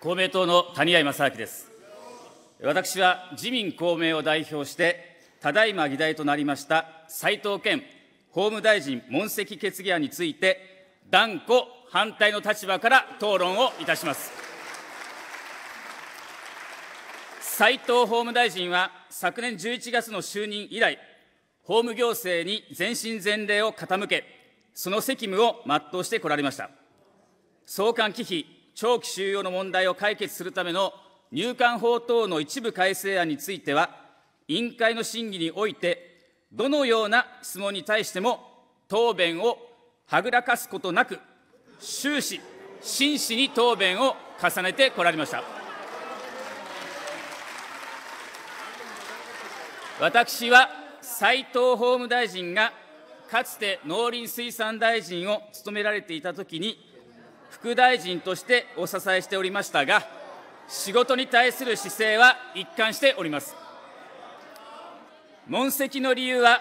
公明党の谷合正明です。私は自民、公明を代表して、ただいま議題となりました斉藤健法務大臣問責決議案について、断固反対の立場から討論をいたします。斉藤法務大臣は、昨年11月の就任以来、法務行政に全身全霊を傾け、その責務を全うしてこられました。総監忌避長期収容の問題を解決するための入管法等の一部改正案については、委員会の審議において、どのような質問に対しても答弁をはぐらかすことなく、終始、真摯に答弁を重ねてこられました。私は斉藤法務大臣がかつて農林水産大臣を務められていたときに副大臣としてお支えしておりましたが、仕事に対する姿勢は一貫しております。問責の理由は、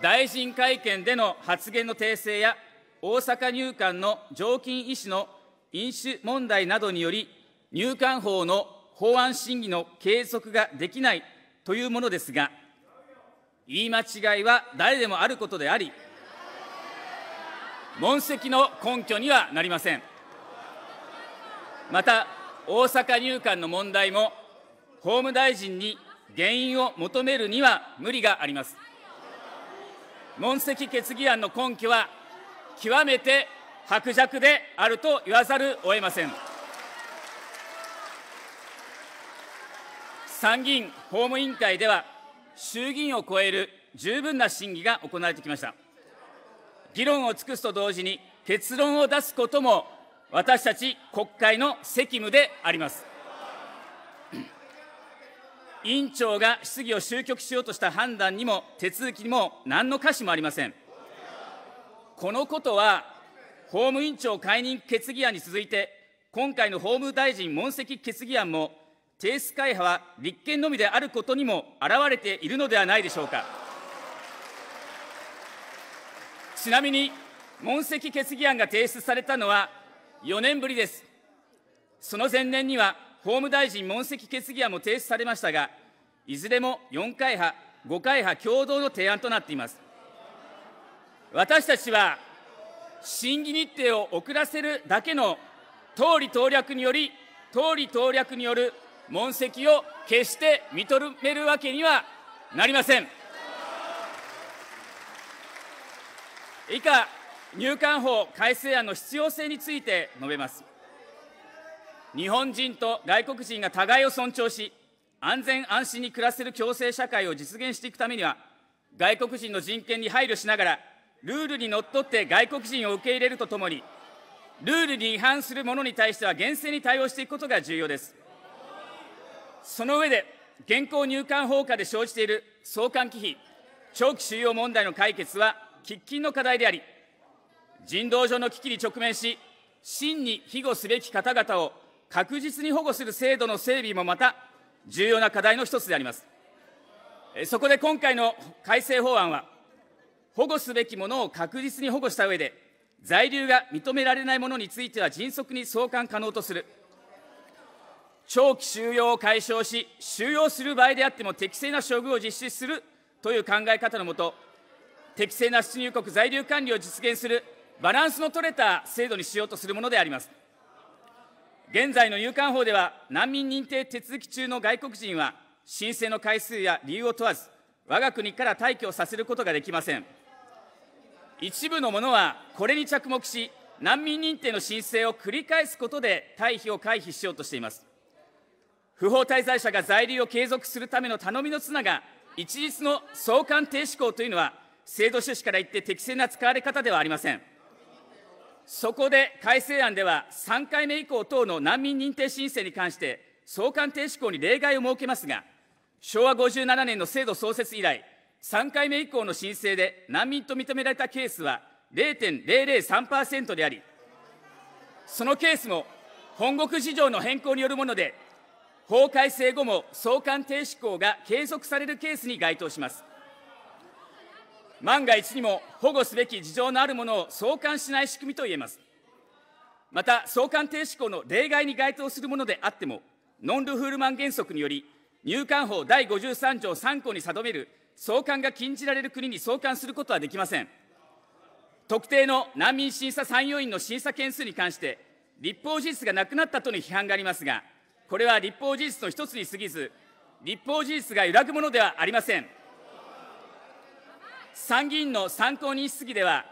大臣会見での発言の訂正や、大阪入管の常勤医師の飲酒問題などにより、入管法の法案審議の継続ができないというものですが、言い間違いは誰でもあることであり、問責の根拠にはなりません。また、大阪入管の問題も、法務大臣に原因を求めるには無理があります。問責決議案の根拠は、極めて薄弱であると言わざるを得ません。参議院法務委員会では、衆議院を超える十分な審議が行われてきました。議論を尽くすと同時に、結論を出すことも、私たち国会の責務であります。委員長が質疑を終局しようとした判断にも、手続きにも、何の瑕疵もありません。このことは、法務委員長解任決議案に続いて、今回の法務大臣問責決議案も、提出会派は立憲のみであることにも表れているのではないでしょうか。ちなみに、問責決議案が提出されたのは4年ぶりです。その前年には、法務大臣問責決議案も提出されましたが、いずれも4回派、5回派共同の提案となっています。私たちは、審議日程を遅らせるだけの党利党略により、党利党略による問責を決して認めるわけにはなりません。以下、入管法改正案の必要性について述べます。日本人と外国人が互いを尊重し、安全安心に暮らせる共生社会を実現していくためには、外国人の人権に配慮しながら、ルールにのっとって外国人を受け入れるとともに、ルールに違反する者に対しては厳正に対応していくことが重要です。その上で、現行入管法下で生じている送還忌避、長期収容問題の解決は喫緊の課題であり、人道上の危機に直面し、真に庇護すべき方々を確実に保護する制度の整備もまた、重要な課題の一つであります。そこで今回の改正法案は、保護すべきものを確実に保護した上で、在留が認められないものについては迅速に送還可能とする、長期収容を解消し、収容する場合であっても適正な処遇を実施するという考え方のもと、適正な出入国在留管理を実現するバランスの取れた制度にしようとするものであります。現在の入管法では、難民認定手続き中の外国人は、申請の回数や理由を問わず、我が国から退去をさせることができません。一部の者はこれに着目し、難民認定の申請を繰り返すことで退避を回避しようとしています。不法滞在者が在留を継続するための頼みの綱が、一律の送還停止校というのは、制度趣旨から言って適正な使われ方ではありません。そこで改正案では、3回目以降等の難民認定申請に関して、送還停止項に例外を設けますが、昭和57年の制度創設以来、3回目以降の申請で難民と認められたケースは0.003%であり、そのケースも本国事情の変更によるもので、法改正後も送還停止項が継続されるケースに該当します。万が一にも保護すべき事情のあるものを送還しない仕組みといえます。また、送還停止項の例外に該当するものであっても、ノン・ルフールマン原則により、入管法第53条3項に定める送還が禁じられる国に送還することはできません。特定の難民審査参与員の審査件数に関して、立法事実がなくなったとの批判がありますが、これは立法事実の一つに過ぎず、立法事実が揺らぐものではありません。参議院の参考人質疑では、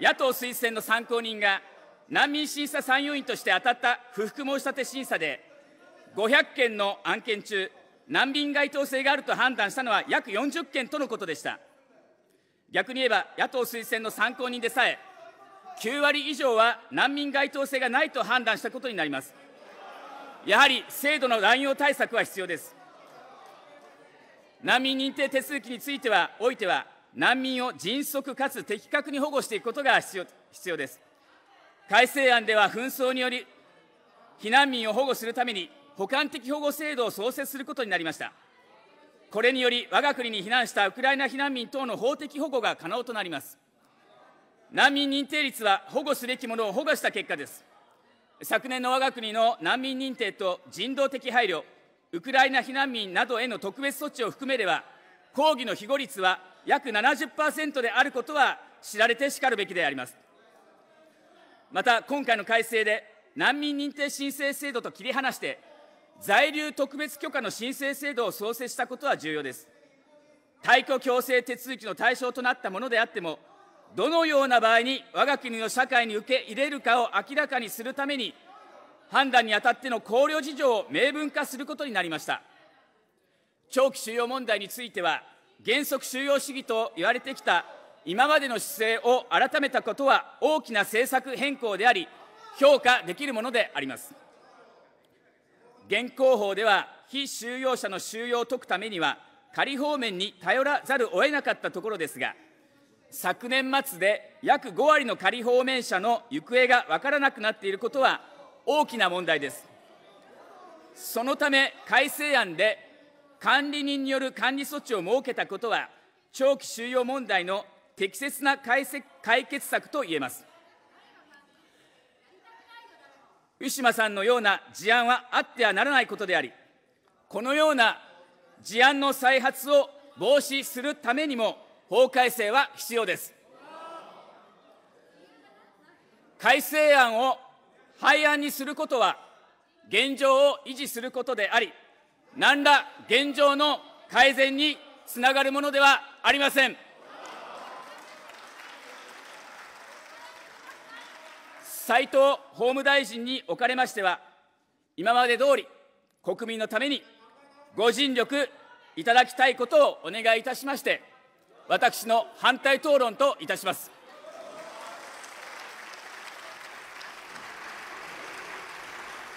野党推薦の参考人が難民審査参与員として当たった不服申し立て審査で、500件の案件中、難民該当性があると判断したのは約40件とのことでした。逆に言えば、野党推薦の参考人でさえ、9割以上は難民該当性がないと判断したことになります。やはり制度の乱用対策は必要です。難民認定手続きについては、おいては、難民を迅速かつ的確に保護していくことが必要必要です。改正案では紛争により避難民を保護するために補完的保護制度を創設することになりました。これにより我が国に避難したウクライナ避難民等の法的保護が可能となります。難民認定率は保護すべきものを保護した結果です。昨年の我が国の難民認定と人道的配慮、ウクライナ避難民などへの特別措置を含めれば、抗議の非護率は約70%であることは知られてしかるべきであります。また、今回の改正で、難民認定申請制度と切り離して、在留特別許可の申請制度を創設したことは重要です。退去強制手続きの対象となったものであっても、どのような場合に我が国の社会に受け入れるかを明らかにするために、判断にあたっての考慮事情を明文化することになりました。長期収容問題については、原則収容主義と言われてきた今までの姿勢を改めたことは大きな政策変更であり、評価できるものであります。現行法では、非収容者の収容を解くためには、仮放免に頼らざるを得なかったところですが、昨年末で約5割の仮放免者の行方が分からなくなっていることは大きな問題です。そのため、改正案で管理人による管理措置を設けたことは、長期収容問題の適切な解決策といえます。ウィシュマさんのような事案はあってはならないことであり、このような事案の再発を防止するためにも、法改正は必要です。改正案を廃案にすることは、現状を維持することであり、何ら現状の改善につながるものではありません。斉藤法務大臣におかれましては、今まで通り国民のためにご尽力いただきたいことをお願いいたしまして、私の反対討論といたします。